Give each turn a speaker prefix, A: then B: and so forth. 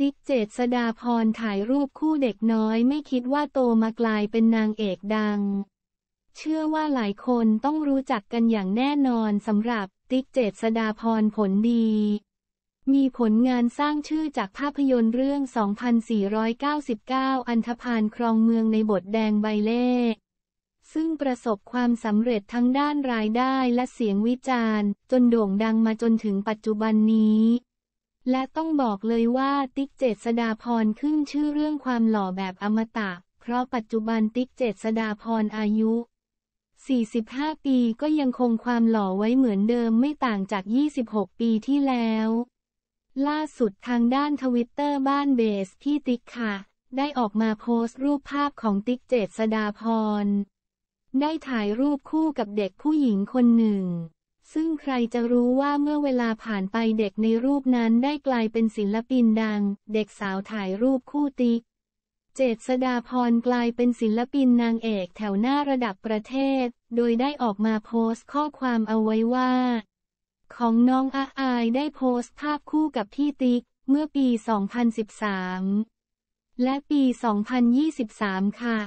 A: ติ๊กเจษดาพรถ่ายรูปคู่เด็กน้อยไม่คิดว่าโตมากลายเป็นนางเอกดัง เชื่อว่าหลายคนต้องรู้จักกันอย่างแน่นอนสำหรับติ๊กเจษดาพรผลดี มีผลงานสร้างชื่อจากภาพยนตร์เรื่อง 2499 อันธพาลครองเมืองในบทแดงใบเล่ซึ่งประสบความสำเร็จทั้งด้านรายได้และเสียงวิจารณ์ จนโด่งดังมาจนถึงปัจจุบันนี้และต้องบอกเลยว่าติ๊กเจษดาพรขึ้นชื่อเรื่องความหล่อแบบอมตะ เพราะปัจจุบันติ๊กเจษดาพรอายุ 45 ปีก็ยังคงความหล่อไว้เหมือนเดิมไม่ต่างจาก 26 ปีที่แล้ว ล่าสุดทางด้านทวิตเตอร์บ้านเบสที่ติ๊กค่ะ ได้ออกมาโพสต์รูปภาพของติ๊กเจษดาพรได้ถ่ายรูปคู่กับเด็กผู้หญิงคนหนึ่งซึ่งใครจะรู้ว่าเมื่อเวลาผ่านไปเด็กในรูปนั้นได้กลายเป็นศิลปินดัง เด็กสาวถ่ายรูปคู่ติ๊ก เจษดาพรกลายเป็นศิลปินนางเอกแถวหน้าระดับประเทศ โดยได้ออกมาโพสต์ข้อความเอาไว้ว่า ของน้องอาอายได้โพสต์ภาพคู่กับพี่ติ๊ก เมื่อปี 2013 และปี 2023 ค่ะ